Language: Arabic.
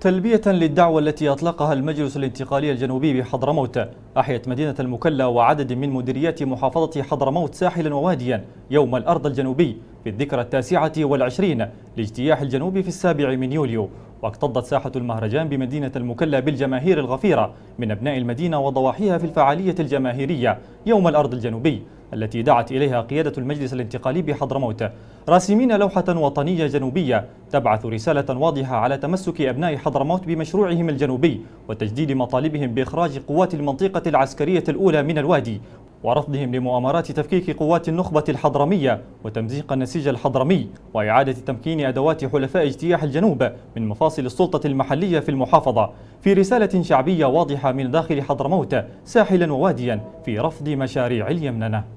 تلبية للدعوة التي أطلقها المجلس الانتقالي الجنوبي بحضرموت أحيت مدينة المكلا وعدد من مديريات محافظة حضرموت ساحلا وواديا يوم الأرض الجنوبي في الذكرى التاسعة والعشرين لاجتياح الجنوب في السابع من يوليو واكتظت ساحة المهرجان بمدينة المكلا بالجماهير الغفيرة من أبناء المدينة وضواحيها في الفعالية الجماهيرية يوم الأرض الجنوبي التي دعت إليها قيادة المجلس الانتقالي بحضرموت راسمين لوحة وطنية جنوبية تبعث رسالة واضحة على تمسك أبناء حضرموت بمشروعهم الجنوبي وتجديد مطالبهم بإخراج قوات المنطقة العسكرية الأولى من الوادي ورفضهم لمؤامرات تفكيك قوات النخبة الحضرمية وتمزيق النسيج الحضرمي وإعادة تمكين أدوات حلفاء اجتياح الجنوب من مفاصل السلطة المحلية في المحافظة في رسالة شعبية واضحة من داخل حضرموت ساحلا وواديا في رفض مشاريع اليمننة